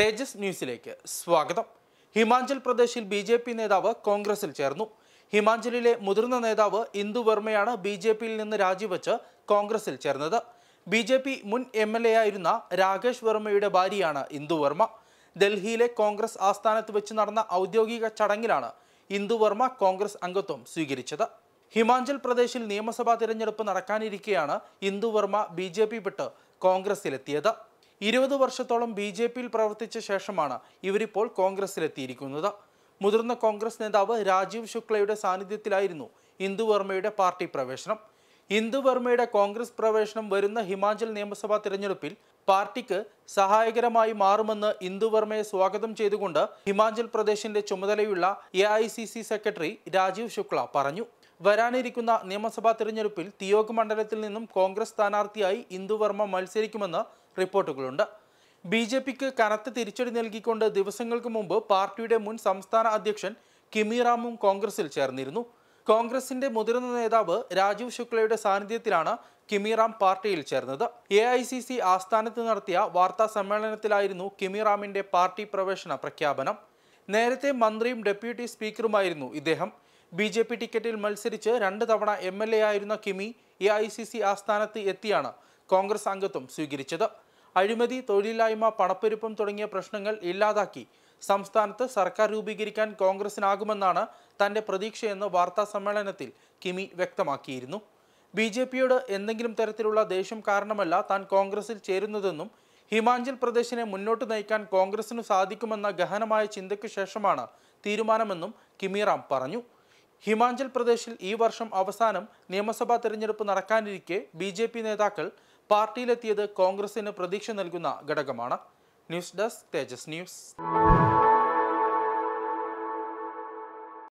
തേജസ് ന്യൂസിലേക്ക് സ്വാഗതം ഹിമാചൽ പ്രദേശിൽ ബി ജെ പി നേതാവ് കോൺഗ്രസിൽ ചേർന്നു ഹിമാചലിലെ മുതിർന്ന നേതാവ് ഇന്ദു വർമ്മയാണ് ബി ജെ പിയിൽ നിന്ന് രാജിവെച്ച് കോൺഗ്രസിൽ ചേർന്നത് ബി ജെ പി മുൻ എം എൽ എ ആയിരുന്ന രാകേഷ് വർമ്മയുടെ ഭാര്യയാണ് ഇന്ദു വർമ്മ ഡൽഹിയിലെ കോൺഗ്രസ് ആസ്ഥാനത്ത് വെച്ച് നടന്ന ഔദ്യോഗിക ചടങ്ങിലാണ് ഇന്ദു വർമ്മ കോൺഗ്രസ് അംഗത്വം സ്വീകരിച്ചത് ഹിമാചൽ പ്രദേശിൽ നിയമസഭാ തിരഞ്ഞെടുപ്പ് നടക്കാനിരിക്കെയാണ് Indu Varma B J P വിട്ട് കോൺഗ്രസിലെത്തിയത് ഇരുപത് വർഷത്തോളം ബി ജെ പിയിൽ പ്രവർത്തിച്ച ശേഷമാണ് ഇവരിപ്പോൾ കോൺഗ്രസിലെത്തിയിരിക്കുന്നത് മുതിർന്ന കോൺഗ്രസ് നേതാവ് രാജീവ് ശുക്ലയുടെ സാന്നിധ്യത്തിലായിരുന്നു ഇന്ദുവർമ്മയുടെ വർമ്മയുടെ പാർട്ടി പ്രവേശനം ഇന്ദുവർമ്മയുടെ വർമ്മയുടെ കോൺഗ്രസ് പ്രവേശനം വരുന്ന ഹിമാചൽ നിയമസഭാ തിരഞ്ഞെടുപ്പിൽ പാർട്ടിക്ക് സഹായകരമായി മാറുമെന്ന് ഇന്ദുവർമ്മയെ വർമ്മയെ സ്വാഗതം ചെയ്തുകൊണ്ട് ഹിമാചൽ പ്രദേശിന്റെ ചുമതലയുള്ള എ സെക്രട്ടറി രാജീവ് ശുക്ല പറഞ്ഞു വരാനിരിക്കുന്ന നിയമസഭാ തിരഞ്ഞെടുപ്പിൽ തിയോഗ് മണ്ഡലത്തിൽ നിന്നും കോൺഗ്രസ് സ്ഥാനാർത്ഥിയായി ഇന്ദുവർമ്മ മത്സരിക്കുമെന്ന് റിപ്പോർട്ടുകളുണ്ട് ബി ജെ പിക്ക് കനത്ത തിരിച്ചടി നൽകിക്കൊണ്ട് ദിവസങ്ങൾക്ക് മുമ്പ് പാർട്ടിയുടെ മുൻ സംസ്ഥാന അധ്യക്ഷൻ കിമിറാമും കോൺഗ്രസിൽ ചേർന്നിരുന്നു കോൺഗ്രസിന്റെ മുതിർന്ന നേതാവ് രാജീവ് ശുക്ലയുടെ സാന്നിധ്യത്തിലാണ് കിമിറാം പാർട്ടിയിൽ ചേർന്നത് എ ഐ സി സി ആസ്ഥാനത്ത് നടത്തിയ വാർത്താ സമ്മേളനത്തിലായിരുന്നു കിമിറാമിന്റെ പാർട്ടി പ്രവേശന പ്രഖ്യാപനം നേരത്തെ മന്ത്രിയും ഡെപ്യൂട്ടി സ്പീക്കറുമായിരുന്നു ഇദ്ദേഹം ബി ജെ പി ടിക്കറ്റിൽ മത്സരിച്ച് രണ്ട് തവണ എം എൽ എ ആയിരുന്ന കിമി എ ഐ സി സി ആസ്ഥാനത്ത് എത്തിയാണ് കോൺഗ്രസ് അംഗത്വം സ്വീകരിച്ചത് അഴിമതി തൊഴിലില്ലായ്മ പണപ്പെരുപ്പം തുടങ്ങിയ പ്രശ്നങ്ങൾ ഇല്ലാതാക്കി സംസ്ഥാനത്ത് സർക്കാർ രൂപീകരിക്കാൻ കോൺഗ്രസിനാകുമെന്നാണ് തന്റെ പ്രതീക്ഷയെന്ന് വാർത്താ സമ്മേളനത്തിൽ കിമി വ്യക്തമാക്കിയിരുന്നു ബി ജെ പിയോട് എന്തെങ്കിലും തരത്തിലുള്ള ദേഷ്യം കാരണമല്ല താൻ കോൺഗ്രസിൽ ചേരുന്നതെന്നും ഹിമാചൽ പ്രദേശിനെ മുന്നോട്ട് നയിക്കാൻ കോൺഗ്രസിനു സാധിക്കുമെന്ന ഗഹനമായ ചിന്തയ്ക്ക് ശേഷമാണ് തീരുമാനമെന്നും കിമിറാം പറഞ്ഞു ഹിമാചൽ പ്രദേശിൽ ഈ വർഷം അവസാനം നിയമസഭാ തെരഞ്ഞെടുപ്പ് നടക്കാനിരിക്കെ ബി ജെ പി നേതാക്കൾ പാർട്ടിയിലെത്തിയത് കോൺഗ്രസിന് പ്രതീക്ഷ നൽകുന്ന ഘടകമാണ് ന്യൂസ് ഡെസ്ക് തേജസ് ന്യൂസ്